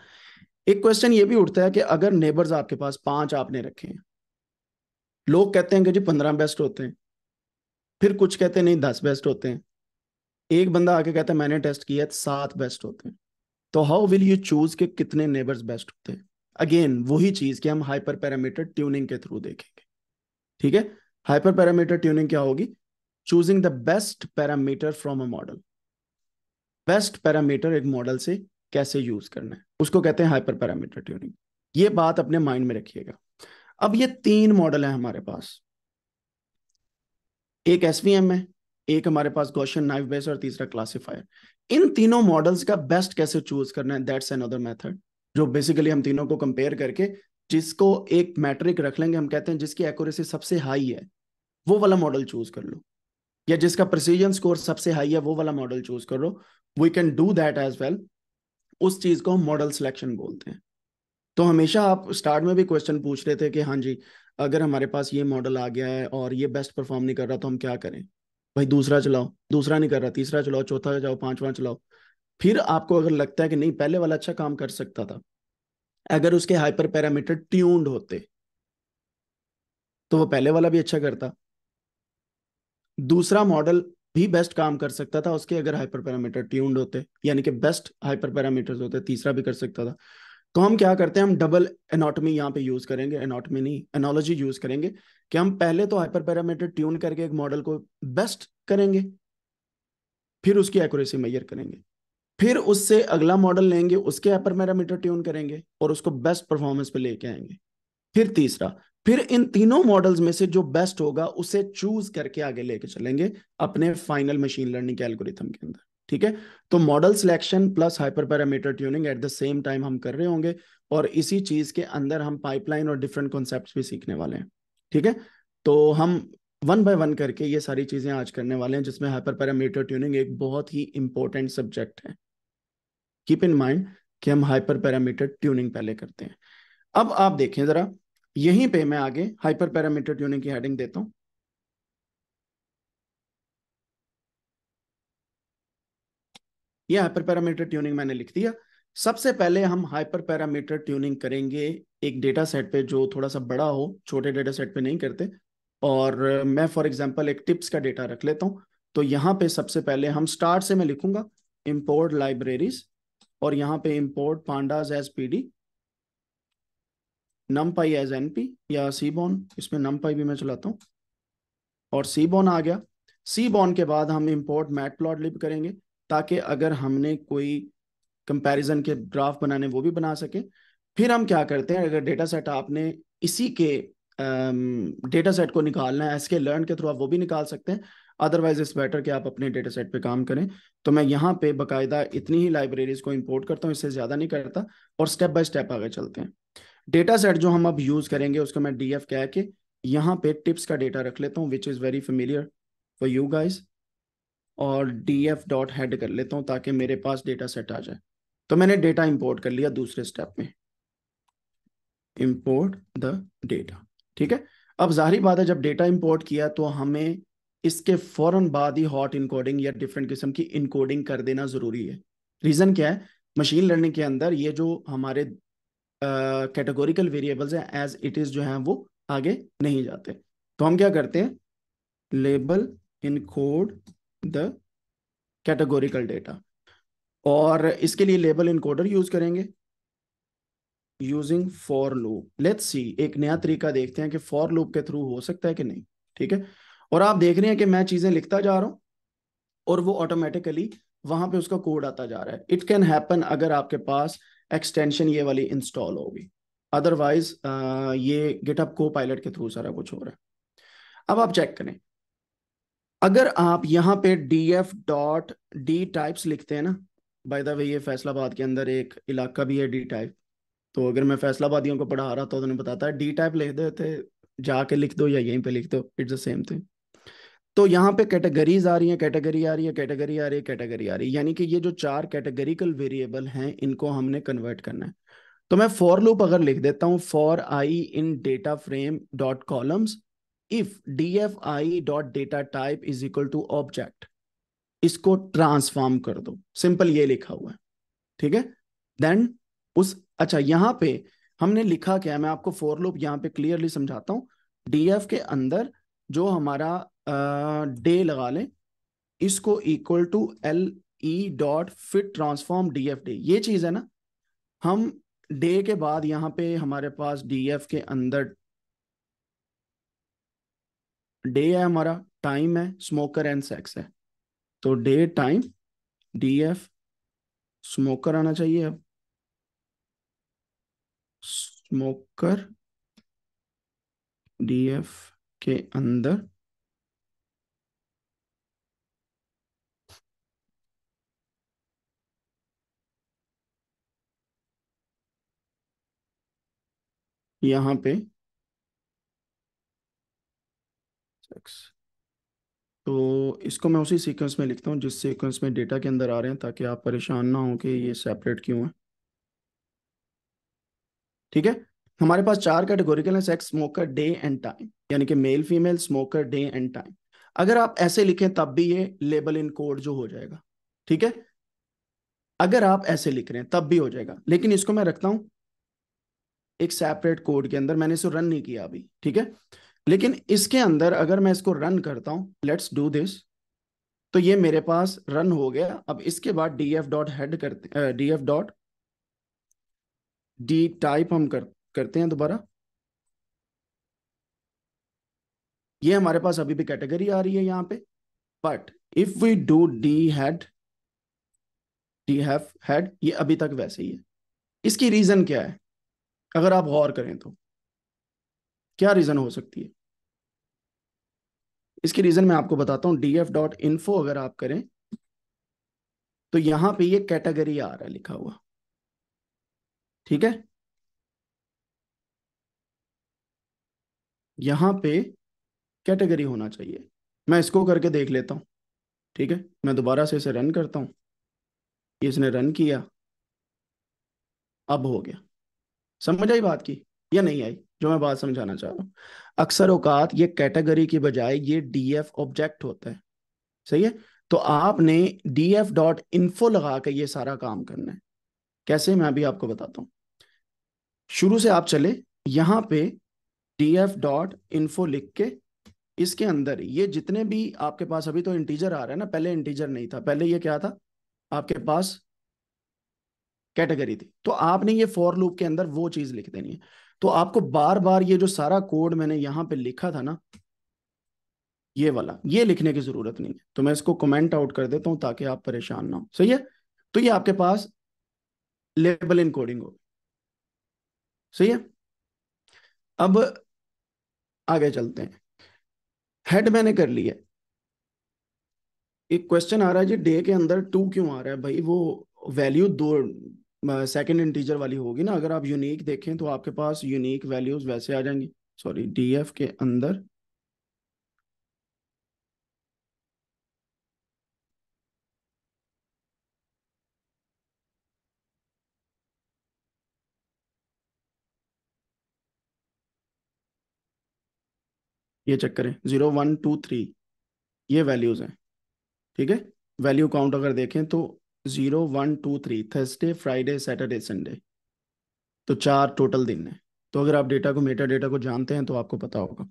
एक क्वेश्चन ये भी उठता है कि अगर नेबर्स आपके पास पांच आपने रखे हैं लोग कहते हैं कि जी पंद्रह बेस्ट होते हैं फिर कुछ कहते हैं नहीं दस बेस्ट होते हैं एक बंदा आके कहता है मैंने टेस्ट किया है सात बेस्ट होते हैं तो हाउ विल यू चूज के कितने नेबर्स बेस्ट होते हैं अगेन वही चीज कि हम हाइपर पैरामीटर ट्यूनिंग के थ्रू देखेंगे ठीक है हाइपर पैरामीटर ट्यूनिंग क्या होगी choosing the best parameter from a model best parameter एक मॉडल से कैसे यूज करना है उसको कहते हैं हाइपर पैरामीटर ट्यूनिंग ये बात अपने माइंड में रखिएगा अब ये तीन मॉडल है हमारे पास एक एस है एक हमारे पास क्वेश्चन नाइव बेस और तीसरा क्लासीफायर इन तीनों मॉडल्स का बेस्ट कैसे चूज करना है दैट्स अनदर मेथड जो बेसिकली हम तीनों को कंपेयर करके जिसको एक मैट्रिक रख लेंगे हम कहते हैं जिसकी एक्यूरेसी सबसे हाई है वो वाला मॉडल चूज कर लो या जिसका प्रिसीजन स्कोर सबसे हाई है वो वाला मॉडल चूज कर लो we can do that as well उस चीज को हम मॉडल सिलेक्शन बोलते हैं तो हमेशा आप स्टार्ट में भी क्वेश्चन पूछ रहे थे कि हाँ जी अगर हमारे पास ये मॉडल आ गया है और ये बेस्ट परफॉर्म नहीं कर रहा तो हम क्या करें भाई दूसरा चलाओ दूसरा नहीं कर रहा तीसरा चलाओ चौथा चलाओ पांचवा चलाओ फिर आपको अगर लगता है कि नहीं पहले वाला अच्छा काम कर सकता था अगर उसके हाइपर पैरामीटर ट्यून्ड होते तो वो पहले वाला भी अच्छा करता दूसरा मॉडल भी बेस्ट काम कर सकता था उसके अगर हाइपर पैरामीटर ट्यून्ड होते यानी कि बेस्ट हाइपर पैरामीटर होते तीसरा भी कर सकता था तो हम क्या करते हैं हम डबल एनाटॉमी यहाँ पे यूज करेंगे एनाटॉमी नहीं एनोलॉजी यूज करेंगे कि हम पहले तो हाइपर पैरामीटर ट्यून करके एक मॉडल को बेस्ट करेंगे फिर उसकी एक्यूरेसी मेजर करेंगे फिर उससे अगला मॉडल लेंगे उसके हाइपर पैरामीटर ट्यून करेंगे और उसको बेस्ट परफॉर्मेंस पे लेके आएंगे फिर तीसरा फिर इन तीनों मॉडल्स में से जो बेस्ट होगा उसे चूज करके आगे लेके चलेंगे अपने फाइनल मशीन लर्निंग के एल्गोरिथम के अंदर ठीक है तो model selection plus hyper parameter tuning at the same time हम कर रहे होंगे और इसी चीज के अंदर हम पाइपलाइन और डिफरेंट कॉन्सेप्ट भी सीखने वाले हैं ठीक है तो हम वन बाय वन करके ये सारी चीजें आज करने वाले हैं जिसमें हाइपर पैरामीटर ट्यूनिंग एक बहुत ही इंपॉर्टेंट सब्जेक्ट है कीप इन माइंड कि हम हाइपर पैरामीटर ट्यूनिंग पहले करते हैं अब आप देखें जरा यहीं पे मैं आगे हाइपर पैरामीटर ट्यूनिंग की हेडिंग देता हूं यह हाइपर पैरामीटर ट्यूनिंग मैंने लिख दिया सबसे पहले हम हाइपर पैरामीटर ट्यूनिंग करेंगे एक डेटा सेट पे जो थोड़ा सा बड़ा हो छोटे डेटा सेट पे नहीं करते और मैं फॉर एग्जांपल एक टिप्स का डेटा रख लेता हूं तो यहां पे सबसे पहले हम स्टार्ट से मैं लिखूंगा इम्पोर्ट लाइब्रेरीज और यहां पे import pandas as P D numpy as N P या सी बोन इसमें नम पाई भी मैं चलाता हूँ और सी बोन आ गया सी बॉन के बाद हम इम्पोर्ट मैट प्लॉट लिप करेंगे ताकि अगर हमने कोई कंपैरिजन के ग्राफ बनाने वो भी बना सके फिर हम क्या करते हैं अगर डेटा सेट आपने इसी के डेटा सेट को निकालना है एसके लर्न के थ्रू आप वो भी निकाल सकते हैं अदरवाइज इस बेटर कि आप अपने डेटा सेट पे काम करें तो मैं यहाँ पे बकायदा इतनी ही लाइब्रेरीज को इंपोर्ट करता हूँ इससे ज़्यादा नहीं करता और स्टेप बाय स्टेप आगे चलते हैं डेटा सेट जो हम अब यूज करेंगे उसको मैं डी एफ कह के यहाँ पे टिप्स का डेटा रख लेता हूँ which is very familiar for you guys और डी एफ डॉट हेड कर लेता हूँ ताकि मेरे पास डेटा सेट आ जाए तो मैंने डेटा इम्पोर्ट कर लिया दूसरे स्टेप में इम्पोर्ट द डेटा ठीक है अब जाहिर बात है जब डेटा इम्पोर्ट किया तो हमें इसके फौरन बाद ही हॉट इनकोडिंग या डिफरेंट किस्म की इनकोडिंग कर देना जरूरी है रीजन क्या है मशीन लर्निंग के अंदर ये जो हमारे कैटेगोरिकल वेरिएबल्स हैं एज इट इज जो है वो आगे नहीं जाते तो हम क्या करते हैं label encode the categorical data और इसके लिए लेबल इनकोडर यूज करेंगे using for loop let's see एक नया तरीका देखते हैं कि फॉर लूप के थ्रू हो सकता है कि नहीं ठीक है और आप देख रहे हैं कि मैं चीजें लिखता जा रहा हूं और वो ऑटोमेटिकली वहां पे उसका कोड आता जा रहा है इट कैन हैपन अगर आपके पास एक्सटेंशन ये वाली इंस्टॉल होगी अदरवाइज ये गिटअप को पायलट के थ्रू सारा कुछ हो रहा है अब आप चेक करें अगर आप यहाँ पे D F dot D types लिखते हैं ना बाय द वे ये फैसलाबाद के अंदर एक इलाका भी है डी टाइप तो अगर मैं फैसलाबादियों को पढ़ा रहा था तो उन्होंने बताता है डी टाइप लिख देते जाके लिख दो या यहीं पे लिख दो इट्स द सेम थिंग तो यहाँ पे कैटेगरीज आ रही हैं कैटेगरी आ रही है कैटेगरी आ रही है कैटेगरी आ रही है यानी कि ये जो चार कैटेगरिकल वेरिएबल हैं इनको हमने कन्वर्ट करना है तो मैं फॉर लूप अगर लिख देता हूँ for I in data frame dot columns if D F I dot data type is equal to object इसको ट्रांसफॉर्म कर दो सिंपल ये लिखा हुआ है ठीक है देन उस अच्छा यहाँ पे हमने लिखा क्या है मैं आपको फॉर लूप यहाँ पे क्लियरली समझाता हूँ डीएफ के अंदर जो हमारा डे लगा लें इसको equal to L E dot fit transform D F day ये चीज है ना हम डे के बाद यहाँ पे हमारे पास डी एफ के अंदर डे है हमारा टाइम है स्मोकर एंड सेक्स है तो day time D F smoker आना चाहिए अब स्मोकर डी एफ के अंदर यहां पे तो इसको मैं उसी सीक्वेंस में लिखता हूँ जिस सीक्वेंस में डेटा के अंदर आ रहे हैं ताकि आप परेशान ना हो कि ये सेपरेट क्यों है ठीक है हमारे पास चार कैटेगोरिकल हैं sex smoker day and time यानी कि male female smoker day and time अगर आप ऐसे लिखें तब भी ये लेबल इन कोड जो हो जाएगा ठीक है अगर आप ऐसे लिख रहे हैं तब भी हो जाएगा लेकिन इसको मैं रखता हूं एक सेपरेट कोड के अंदर मैंने इसे रन नहीं किया अभी ठीक है लेकिन इसके अंदर अगर मैं इसको रन करता हूं लेट्स डू दिस तो ये मेरे पास रन हो गया अब इसके बाद डी एफ डॉट हेड करते D F dot D type हम कर, करते हैं दोबारा ये हमारे पास अभी भी कैटेगरी आ रही है यहां पे but if we do D head D have head ये अभी तक वैसे ही है इसकी रीजन क्या है अगर आप गौर करें तो क्या रीजन हो सकती है इसकी रीजन मैं आपको बताता हूं डीएफ डॉट इन्फो अगर आप करें तो यहां पे ये कैटेगरी आ रहा है लिखा हुआ ठीक है यहां पे कैटेगरी होना चाहिए मैं इसको करके देख लेता हूं ठीक है मैं दोबारा से इसे रन करता हूं इसने रन किया अब हो गया समझ आई बात की या नहीं आई जो मैं बात समझाना चाह रहा हूँ अक्सर औकात ये कैटेगरी की बजाय ये एफ ऑब्जेक्ट होता है सही है तो आपने डी एफ डॉट इन्फो लगा के ये सारा काम करना है कैसे मैं अभी आपको बताता हूँ शुरू से आप चले यहाँ पे डी एफ डॉट इन्फो लिख के इसके अंदर ये जितने भी आपके पास अभी तो इंटीजर आ रहा है ना पहले इंटीजर नहीं था पहले ये क्या था आपके पास कैटेगरी थी तो आपने ये फॉर लूप के अंदर वो चीज लिख देनी है तो आपको बार बार ये जो सारा कोड मैंने यहां पे लिखा था ना ये वाला ये लिखने की जरूरत नहीं है तो मैं इसको कमेंट आउट कर देता हूं ताकि आप परेशान ना हो सही है तो ये आपके पास लेबल इन कोडिंग हो सही है अब आगे चलते हैं हेड मैंने कर लिया एक क्वेश्चन आ रहा है जी डे के अंदर टू क्यों आ रहा है भाई वो वैल्यू दो सेकेंड इंटीजर वाली होगी ना अगर आप यूनिक देखें तो आपके पास यूनिक वैल्यूज वैसे आ जाएंगी सॉरी एफ के अंदर ये चेक करें जीरो वन टू थ्री ये वैल्यूज हैं ठीक है वैल्यू काउंट अगर देखें तो zero one two three Thursday Friday Saturday Sunday तो चार टोटल दिन है तो अगर आप डेटा को मेटा डेटा को जानते हैं तो आपको पता होगा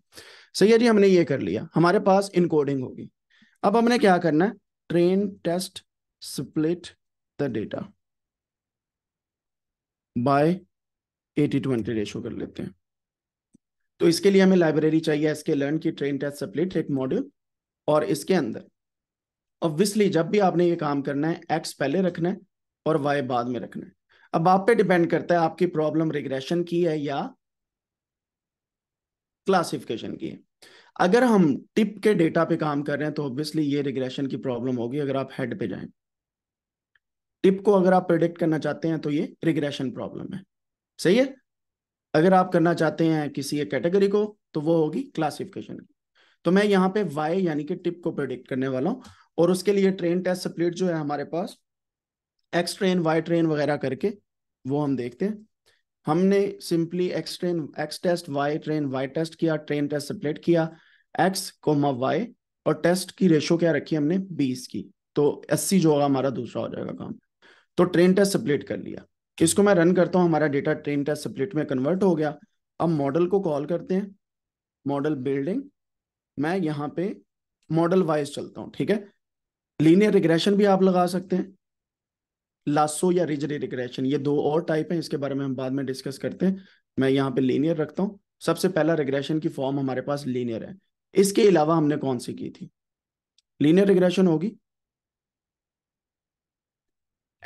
सही है जी हमने ये कर लिया हमारे पास इनकोडिंग होगी अब हमने क्या करना है train test split the data by eighty twenty ratio कर लेते हैं तो इसके लिए हमें लाइब्रेरी चाहिए इसके लर्न की ट्रेन टेस्ट स्प्लिट एक मॉड्यूल और इसके अंदर ऑब्वियसली जब भी आपने ये काम करना है एक्स पहले रखना है और वाई बाद में रखना है अब आप पे डिपेंड करता है आपकी प्रॉब्लम रिग्रेशन की है या क्लासिफिकेशन की है अगर हम टिप के डेटा पे काम कर रहे हैं तो ऑब्वियसली ये रिग्रेशन की प्रॉब्लम होगी अगर आप हेड पे जाएं टिप को अगर आप प्रिडिक्ट करना चाहते हैं तो ये रिग्रेशन प्रॉब्लम है सही है अगर आप करना चाहते हैं किसी एक कैटेगरी को तो वो होगी क्लासिफिकेशन की तो मैं यहाँ पे वाई यानी कि टिप को प्रिडिक्ट करने वाला हूँ और उसके लिए ट्रेन टेस्ट सप्लेट जो है हमारे पास एक्स ट्रेन वाई ट्रेन वगैरह करके वो हम देखते हैं हमने simply X train X test Y train Y test किया ट्रेन टेस्ट सप्लेट किया एक्स कोमा वाई और टेस्ट की रेशो क्या रखी हमने बीस की तो अस्सी जो होगा हमारा दूसरा हो जाएगा काम तो ट्रेन टेस्ट सप्लेट कर लिया इसको मैं रन करता हूँ हमारा डेटा ट्रेन टेस्ट सप्लेट में कन्वर्ट हो गया अब मॉडल को कॉल करते हैं मॉडल बिल्डिंग मैं यहाँ पे मॉडल वाइज चलता हूँ ठीक है लीनियर रिग्रेशन भी आप लगा सकते हैं लासो या रिजरी रिग्रेशन ये दो और टाइप हैं इसके बारे में हम बाद में डिस्कस करते हैं मैं यहाँ पे लीनियर रखता हूँ सबसे पहला रिग्रेशन की फॉर्म हमारे पास लीनियर है इसके अलावा हमने कौन सी की थी लीनियर रिग्रेशन होगी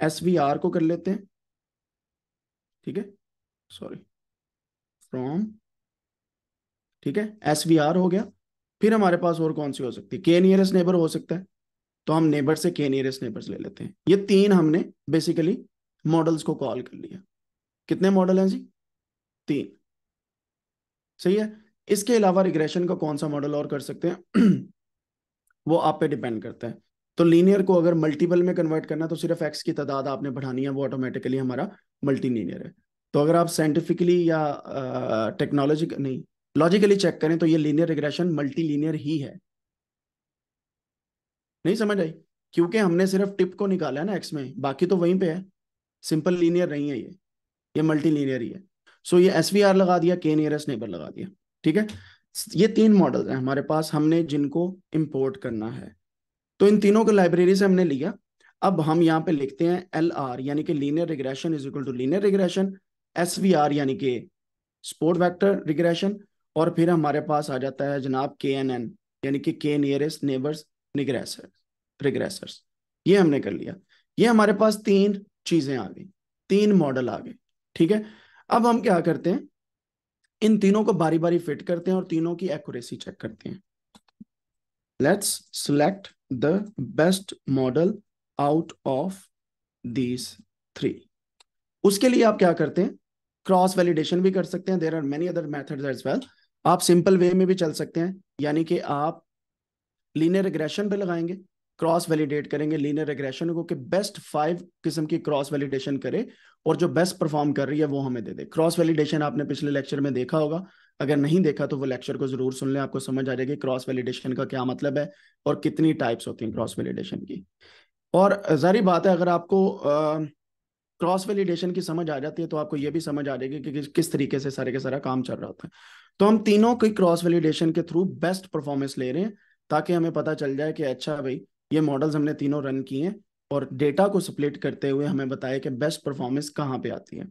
एस वी आर को कर लेते हैं ठीक है सॉरी फ्रॉम ठीक है एस वी आर हो गया फिर हमारे पास और कौन सी हो सकती है के नियरेस्ट नेबर हो सकता है तो हम नेबर से के नियरेस्ट नेबर्स ले लेते हैं ये तीन हमने बेसिकली मॉडल्स को कॉल कर लिया कितने मॉडल हैं जी तीन सही है इसके अलावा रिग्रेशन का कौन सा मॉडल और कर सकते हैं [CLEARS THROAT] वो आप पे डिपेंड करता है तो लीनियर को अगर मल्टीपल में कन्वर्ट करना तो सिर्फ एक्स की तादाद आपने बढ़ानी है वो ऑटोमेटिकली हमारा मल्टी लीनियर है तो अगर आप साइंटिफिकली या टेक्नोलॉजी नहीं लॉजिकली चेक करें तो ये लीनियर रिग्रेशन मल्टी लीनियर ही है नहीं समझ आई क्योंकि हमने सिर्फ टिप को निकाला है ना एक्स में बाकी तो वहीं पे है सिंपल लीनियर नहीं है ये ये मल्टी लीनियर ही है सो ये एस लगा दिया के नियरेस्ट नेबर लगा दिया ठीक है ये तीन मॉडल हैं हमारे पास हमने जिनको इम्पोर्ट करना है तो इन तीनों को लाइब्रेरी से हमने लिया अब हम यहाँ पे लिखते हैं एल आर यानी कि linear regression is equal to linear regression S V R यानी कि स्पोर्ट वैक्टर रिग्रेशन और फिर हमारे पास आ जाता है जनाब के एन एन यानी कि के नियरेस्ट नेबर्स निग्रेसर रिग्रेसर्स ये हमने कर लिया ये हमारे पास तीन चीजें आ गई तीन मॉडल आ गए ठीक है अब हम क्या करते हैं इन तीनों को बारी बारी फिट करते हैं और तीनों की एक्यूरेसी चेक करते हैं let's select the best model out of these three उसके लिए आप क्या करते हैं क्रॉस वैलिडेशन भी कर सकते हैं there are many other method as well आप सिंपल वे में भी चल सकते हैं यानी कि आप लीनियर रिग्रेशन पे लगाएंगे क्रॉस वैलिडेट करेंगे लीनियर रिग्रेशन को कि बेस्ट फाइव किस्म की क्रॉस वैलिडेशन करे और जो बेस्ट परफॉर्म कर रही है वो हमें दे दे क्रॉस वैलिडेशन आपने पिछले लेक्चर में देखा होगा अगर नहीं देखा तो वो लेक्चर को जरूर सुन लें आपको समझ आ जाएगी क्रॉस वैलिडेशन का क्या मतलब है और कितनी टाइप्स होती हैं क्रॉस वैलिडेशन की और जारी बात है अगर आपको क्रॉस वैलिडेशन की समझ आ जाती है तो आपको ये भी समझ आ जाएगी कि, किस तरीके से सारे के सारा काम चल रहा होता है तो हम तीनों की क्रॉस वैलिडेशन के थ्रू बेस्ट परफॉर्मेंस ले रहे हैं ताकि हमें पता चल जाए कि अच्छा भाई ये मॉडल्स हमने तीनों रन किए हैं और डेटा को सप्लेट करते हुए हमें बताए कि बेस्ट परफॉर्मेंस कहाँ पे आती है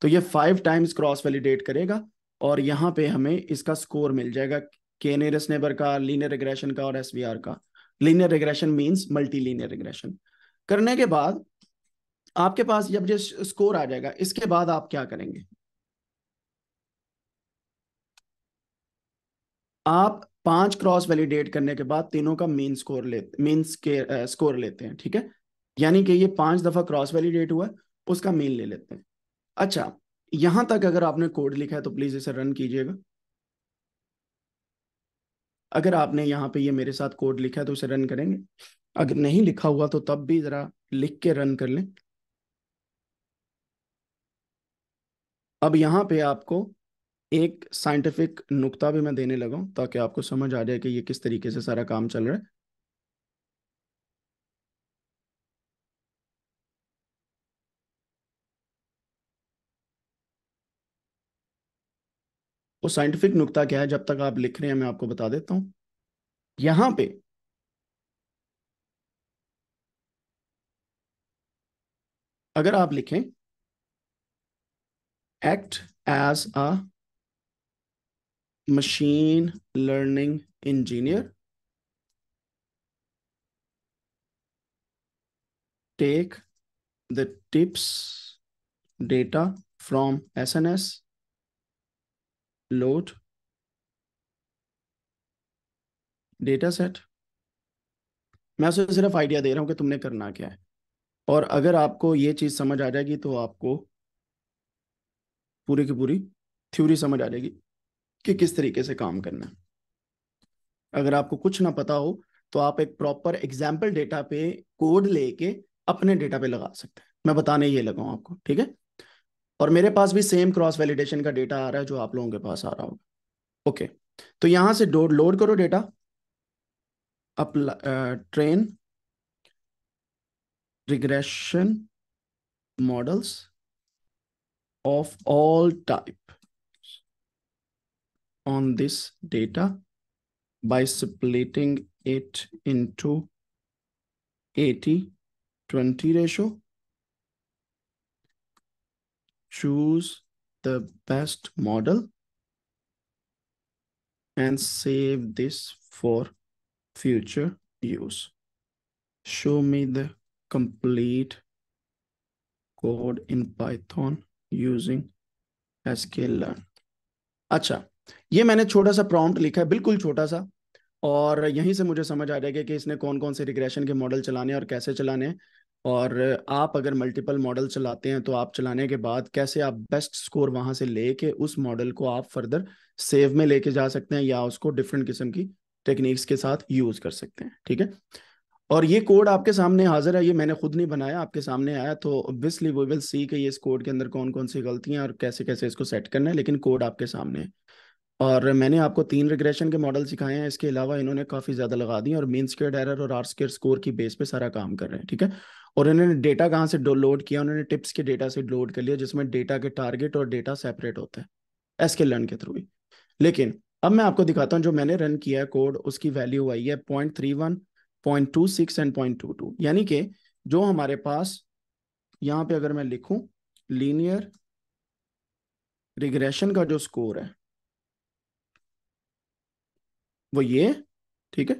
तो ये फाइव टाइम्स क्रॉस वैलिडेट करेगा और यहाँ पे हमें इसका स्कोर मिल जाएगा के नियरेस्ट नेबर का लीनियर रिग्रेशन का और एस का linear regression means multi linear regression करने के बाद आपके पास जब जो स्कोर आ जाएगा इसके बाद आप क्या करेंगे आप पांच क्रॉस वैलिडेट करने के बाद तीनों का मेन स्कोर लेते मेन स्कोर लेते हैं ठीक है यानी कि ये पांच दफा क्रॉस वैलिडेट हुआ उसका मेन ले लेते हैं अच्छा यहां तक अगर आपने कोड लिखा है तो प्लीज इसे रन कीजिएगा अगर आपने यहाँ पे ये मेरे साथ कोड लिखा है तो उसे रन करेंगे अगर नहीं लिखा हुआ तो तब भी जरा लिख के रन कर लें अब यहाँ पे आपको एक साइंटिफिक नुकता भी मैं देने लगा ताकि आपको समझ आ जाए कि ये किस तरीके से सारा काम चल रहा है वो साइंटिफिक नुकता क्या है जब तक आप लिख रहे हैं मैं आपको बता देता हूं यहां पे अगर आप लिखें act as a machine learning engineer take the tips data from SNS, load, dataset. मैं उसे सिर्फ आइडिया दे रहा हूं कि तुमने करना क्या है और अगर आपको ये चीज़ समझ आ जाएगी तो आपको पूरी की पूरी थ्योरी समझ आ जाएगी कि किस तरीके से काम करना है अगर आपको कुछ ना पता हो तो आप एक प्रॉपर एग्जाम्पल डेटा पे कोड लेके अपने डेटा पे लगा सकते हैं मैं बताने ये लगाऊ आपको ठीक है और मेरे पास भी सेम क्रॉस वैलिडेशन का डेटा आ रहा है जो आप लोगों के पास आ रहा होगा ओके तो यहां से लोड करो data train regression models of all type on this data by splitting it into 80 20 ratio. Choose the best model and save this for future use. Show me the complete code in Python using sklearn. Acha. ये मैंने छोटा सा प्रॉम्प्ट लिखा है बिल्कुल छोटा सा और यहीं से मुझे समझ आ जाएगा कि इसने कौन कौन से रिग्रेशन के मॉडल चलाने और कैसे चलाने और आप अगर मल्टीपल मॉडल चलाते हैं तो आप चलाने के बाद कैसे आप बेस्ट स्कोर वहां से लेके उस मॉडल को आप फर्दर सेव में लेके जा सकते हैं या उसको डिफरेंट किस्म की टेक्निक्स के साथ यूज कर सकते हैं ठीक है और ये कोड आपके सामने हाजिर है ये मैंने खुद नहीं बनाया आपके सामने आया तो ऑब्वियसली वी विल सी कि ये इस कोड के अंदर कौन कौन सी गलतियां और कैसे कैसे इसको सेट करना है लेकिन कोड आपके सामने है और मैंने आपको तीन रिग्रेशन के मॉडल सिखाए हैं इसके अलावा इन्होंने काफ़ी ज़्यादा लगा दी और मीन स्केयर एरर और आर स्केयर स्कोर की बेस पे सारा काम कर रहे हैं ठीक है और इन्होंने डेटा कहाँ से लोड किया उन्होंने टिप्स के डेटा से लोड कर लिया जिसमें डेटा के टारगेट और डेटा सेपरेट होते हैं एस के लर्न के थ्रू ही लेकिन अब मैं आपको दिखाता हूँ जो मैंने रन किया है कोड उसकी वैल्यू आई है point three one point two six and point two two यानी कि जो हमारे पास यहाँ पे अगर मैं लिखूँ लीनियर रिग्रेशन का जो स्कोर है वो ये ठीक है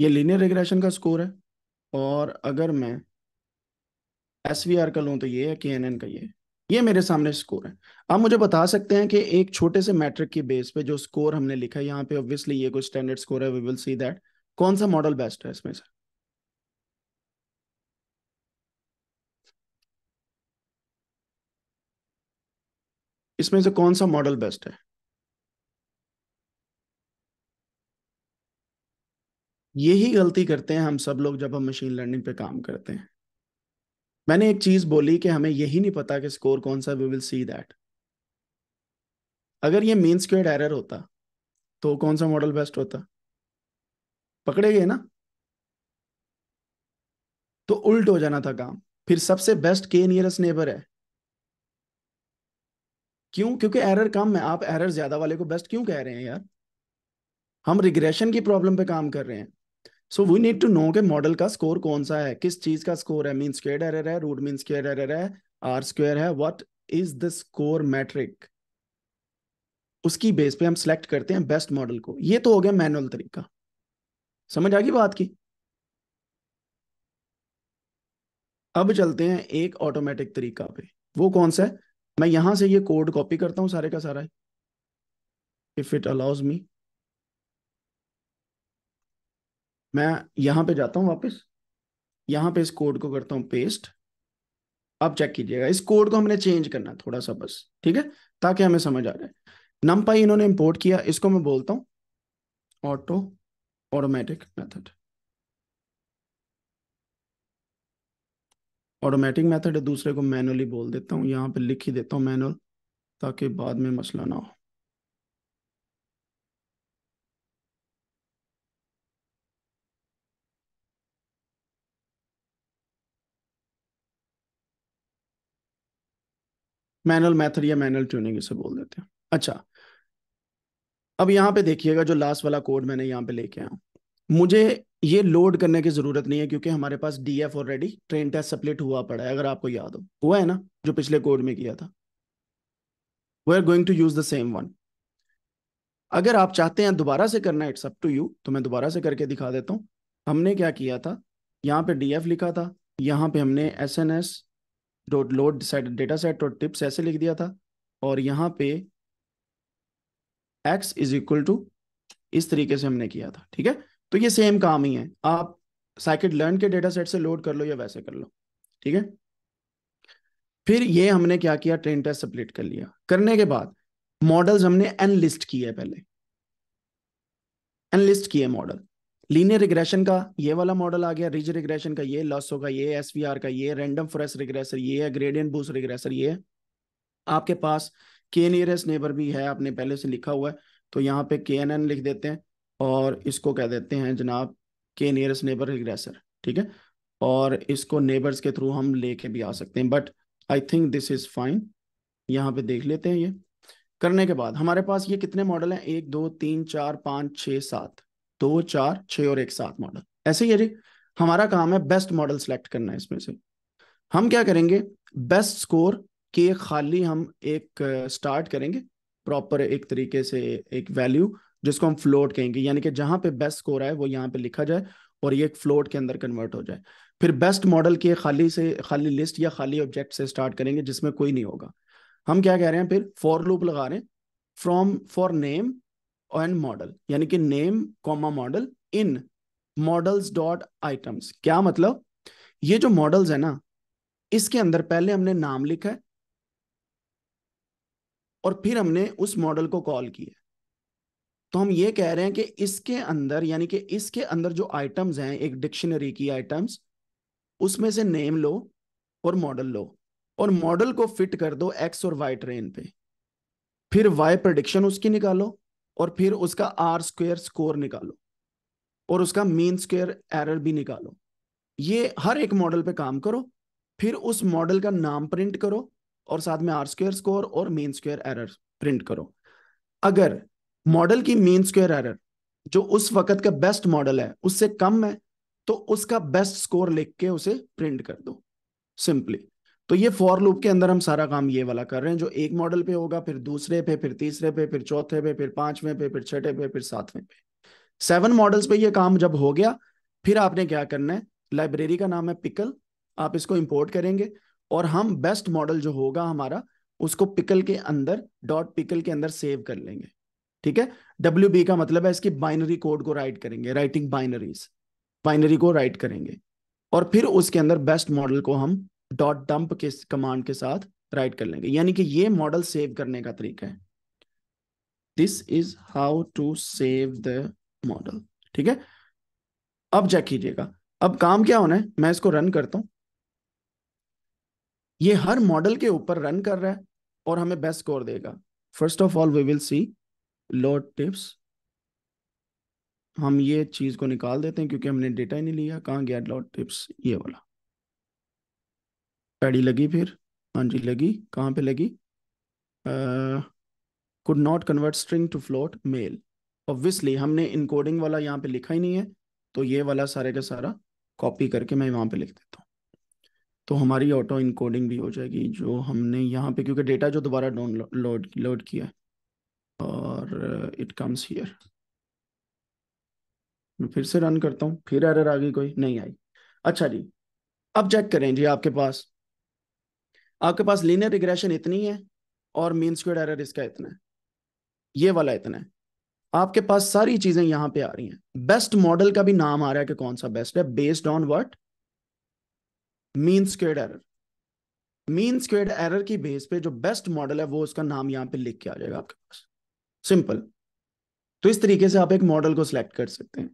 ये लीनियर रेग्रेशन का स्कोर है और अगर मैं एस वी आर का लूँ तो ये है के एन एन का ये है ये मेरे सामने स्कोर है आप मुझे बता सकते हैं कि एक छोटे से मैट्रिक की बेस पे जो स्कोर हमने लिखा है यहाँ पे ऑब्वियसली ये कोई स्टैंडर्ड स्कोर है वी विल सी दैट कौन सा मॉडल बेस्ट है इसमें सर इसमें से कौन सा मॉडल बेस्ट है यही गलती करते हैं हम सब लोग जब हम मशीन लर्निंग पे काम करते हैं मैंने एक चीज बोली कि हमें यही नहीं पता कि स्कोर कौन सा वी विल सी दैट अगर ये मीन स्क्वेड एरर होता तो कौन सा मॉडल बेस्ट होता पकड़े गए ना तो उल्ट हो जाना था काम फिर सबसे बेस्ट के नियरेस्ट नेबर है क्यों क्योंकि एरर कम है आप एरर ज्यादा वाले को बेस्ट क्यों कह रहे हैं यार हम रिग्रेशन की प्रॉब्लम पे काम कर रहे हैं so we need to know के मॉडल का स्कोर कौन सा है किस चीज का स्कोर है मीन स्क्वेयर एरर है रूट मीन स्क्वेयर एरर है आर स्क्र है what is the score metric उसकी बेस पे हम सिलेक्ट करते हैं बेस्ट मॉडल को ये तो हो गया मैनुअल तरीका समझ आ गई बात की अब चलते हैं एक ऑटोमेटिक तरीका पे वो कौन सा है मैं यहां से ये कोड कॉपी करता हूं सारे का सारा इफ इट अलाउज मी मैं यहां पे जाता हूं वापस यहां पे इस कोड को करता हूं पेस्ट आप चेक कीजिएगा इस कोड को हमने चेंज करना थोड़ा सा बस ठीक है ताकि हमें समझ आ जाए नम इन्होंने इंपोर्ट किया इसको मैं बोलता हूँ auto automatic method automatic method है दूसरे को मैनुअली बोल देता हूँ यहाँ पे लिख ही देता हूँ मैनुअल ताकि बाद में मसला ना हो मैनुअल मेथड या मैनुअल ट्यूनिंग इसे बोल देते हैं अच्छा अब यहाँ पे देखिएगा जो लास्ट वाला कोड मैंने यहाँ पे लेके आया मुझे ये लोड करने की जरूरत नहीं है क्योंकि हमारे पास D F already train test split हुआ पड़ा है अगर आपको याद हो हुआ है ना जो पिछले कोड में किया था we are going to use the same one अगर आप चाहते हैं दोबारा से करना इट्स अप टू यू तो मैं दोबारा से करके दिखा देता हूँ हमने क्या किया था यहाँ पे डी एफ लिखा था यहाँ पे हमने S N S dot load data set dot tips ऐसे लिख दिया था और यहाँ पे एक्स इज इक्वल टू इस तरीके से हमने किया था ठीक है तो ये सेम काम ही है आप साइकिट लर्न के डेटा सेट से लोड कर लो या वैसे कर लो ठीक है फिर ये हमने क्या किया ट्रेन टेस्ट सप्लेट कर लिया करने के बाद मॉडल्स हमने एनलिस्ट किए पहले एनलिस्ट किए मॉडल लीनियर रिग्रेशन का ये वाला मॉडल आ गया रिज रिग्रेशन का ये लॉसो का ये एस का ये रेंडम फ्रेस रिग्रेसर ये है ग्रेडियंट बूस रिग्रेसर ये है आपके पास के नियरेस्ट नेबर भी है आपने पहले से लिखा हुआ है तो यहाँ पे के एन एन लिख देते हैं और इसको कह देते हैं जनाब के नियरेस्ट नेबर रिग्रेसर ठीक है और इसको नेबर्स के थ्रू हम लेके भी आ सकते हैं but I think this is fine यहाँ पे देख लेते हैं ये करने के बाद हमारे पास ये कितने मॉडल हैं एक दो तीन चार पाँच छ सात दो चार छ और एक सात मॉडल ऐसे ही है जी हमारा काम है बेस्ट मॉडल सेलेक्ट करना है इसमें से हम क्या करेंगे बेस्ट स्कोर के खाली हम एक स्टार्ट uh, करेंगे प्रॉपर एक तरीके से एक वैल्यू जिसको हम फ्लोट कहेंगे यानी कि जहां पे बेस्ट स्कोर है वो यहाँ पे लिखा जाए और ये फ्लोट के अंदर कन्वर्ट हो जाए फिर बेस्ट मॉडल के खाली से खाली लिस्ट या खाली ऑब्जेक्ट से स्टार्ट करेंगे जिसमें कोई नहीं होगा हम क्या कह रहे हैं फिर फॉर लूप लगा रहे हैं from for name and model यानी कि name comma model in models dot items क्या मतलब ये जो मॉडल्स है ना इसके अंदर पहले हमने नाम लिखा है और फिर हमने उस मॉडल को कॉल किया तो हम ये कह रहे हैं कि इसके अंदर यानी कि इसके अंदर जो आइटम्स हैं एक डिक्शनरी की आइटम्स उसमें से नेम लो और मॉडल लो और मॉडल को फिट कर दो एक्स और वाई ट्रेन पे फिर वाई प्रडिक्शन उसकी निकालो और फिर उसका आर स्क्वेयर स्कोर निकालो और उसका मीन स्क्वेयर एरर भी निकालो ये हर एक मॉडल पे काम करो फिर उस मॉडल का नाम प्रिंट करो और साथ में आर स्क्वेयर स्कोर और मीन स्क्वेयर एरर प्रिंट करो अगर मॉडल की मीन स्क्वेयर एरर जो उस वक्त का बेस्ट मॉडल है उससे कम है तो उसका बेस्ट स्कोर लिख के उसे प्रिंट कर दो सिंपली तो ये फॉर लूप के अंदर हम सारा काम ये वाला कर रहे हैं जो एक मॉडल पे होगा फिर दूसरे पे फिर तीसरे पे फिर चौथे पे फिर पांचवें पे फिर छठे पे फिर सातवें पे सेवन मॉडल्स पे ये काम जब हो गया फिर आपने क्या करना है लाइब्रेरी का नाम है पिकल आप इसको इंपोर्ट करेंगे और हम बेस्ट मॉडल जो होगा हमारा उसको पिकल के अंदर डॉट पिकल के अंदर सेव कर लेंगे ठीक है डब्ल्यू बी का मतलब है इसकी बाइनरी कोड को राइट करेंगे राइटिंग बाइनरीज बाइनरी को राइट करेंगे और फिर उसके अंदर बेस्ट मॉडल को हम डॉट डंप के कमांड के साथ राइट कर लेंगे यानी कि ये मॉडल सेव करने का तरीका है this is how to save the model ठीक है अब चेक कीजिएगा अब काम क्या होना है मैं इसको रन करता हूं ये हर मॉडल के ऊपर रन कर रहा है और हमें बेस्ट स्कोर देगा first of all we will see load tips हम ये चीज को निकाल देते हैं क्योंकि हमने डेटा ही नहीं लिया कहाँ गया लॉट टिप्स ये वाला पैडी लगी फिर हाँ जी लगी कहाँ पे लगी could not convert string to float male obviously हमने इनकोडिंग वाला यहाँ पे लिखा ही नहीं है तो ये वाला सारे का सारा कॉपी करके मैं वहां पे लिख देता हूँ तो हमारी ऑटो इनकोडिंग भी हो जाएगी जो हमने यहाँ पे क्योंकि डेटा जो दोबारा डाउनलोड लोड किया है और इट कम्स हियर मैं फिर से रन करता हूँ फिर एरर आ गई कोई नहीं आई अच्छा जी अब चेक करें जी आपके पास आपके पास लीनियर रिग्रेशन इतनी है और मीन स्क्वेयर एरर इसका इतना है ये वाला इतना है आपके पास सारी चीजें यहां पे आ रही हैं बेस्ट मॉडल का भी नाम आ रहा है कि कौन सा बेस्ट है based on what mean square error mean square error की बेस पे जो बेस्ट मॉडल है वो उसका नाम यहां पे लिख के आ जाएगा आपके पास सिंपल तो इस तरीके से आप एक मॉडल को सिलेक्ट कर सकते हैं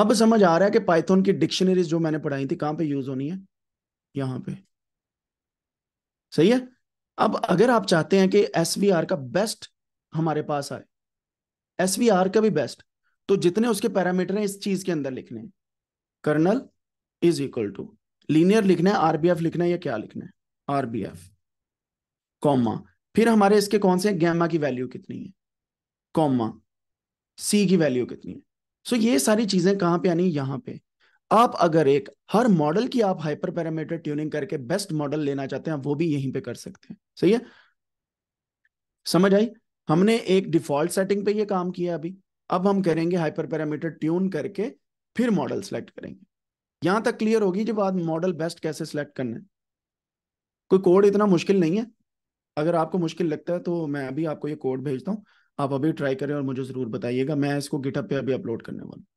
अब समझ आ रहा है कि पाइथन की डिक्शनरीज जो मैंने पढ़ाई थी कहां पे यूज होनी है यहां पे सही है अब अगर आप चाहते हैं कि एस का बेस्ट हमारे पास आए एस का भी बेस्ट तो जितने उसके पैरामीटर हैं इस चीज के अंदर लिखने हैं kernel is equal to linear लिखना है आरबीएफ लिखना है या क्या लिखना है आरबीएफ कॉमा फिर हमारे इसके कौन से गैमा की वैल्यू कितनी है कॉमा सी की वैल्यू कितनी है सो ये सारी चीजें कहां पे आनी यहां पे आप अगर एक हर मॉडल की आप हाइपर पैरामीटर ट्यूनिंग करके बेस्ट मॉडल लेना चाहते हैं वो भी यहीं पे कर सकते हैं सही है समझ आई हमने एक डिफॉल्ट सेटिंग पे ये काम किया अभी अब हम करेंगे हाइपर पैरामीटर ट्यून करके फिर मॉडल सेलेक्ट करेंगे यहां तक क्लियर होगी जब आप मॉडल बेस्ट कैसे सिलेक्ट करना है कोई कोड इतना मुश्किल नहीं है अगर आपको मुश्किल लगता है तो मैं अभी आपको ये कोड भेजता हूँ आप अभी ट्राई करें और मुझे ज़रूर बताइएगा मैं इसको गिटअप पे अभी अपलोड करने वाला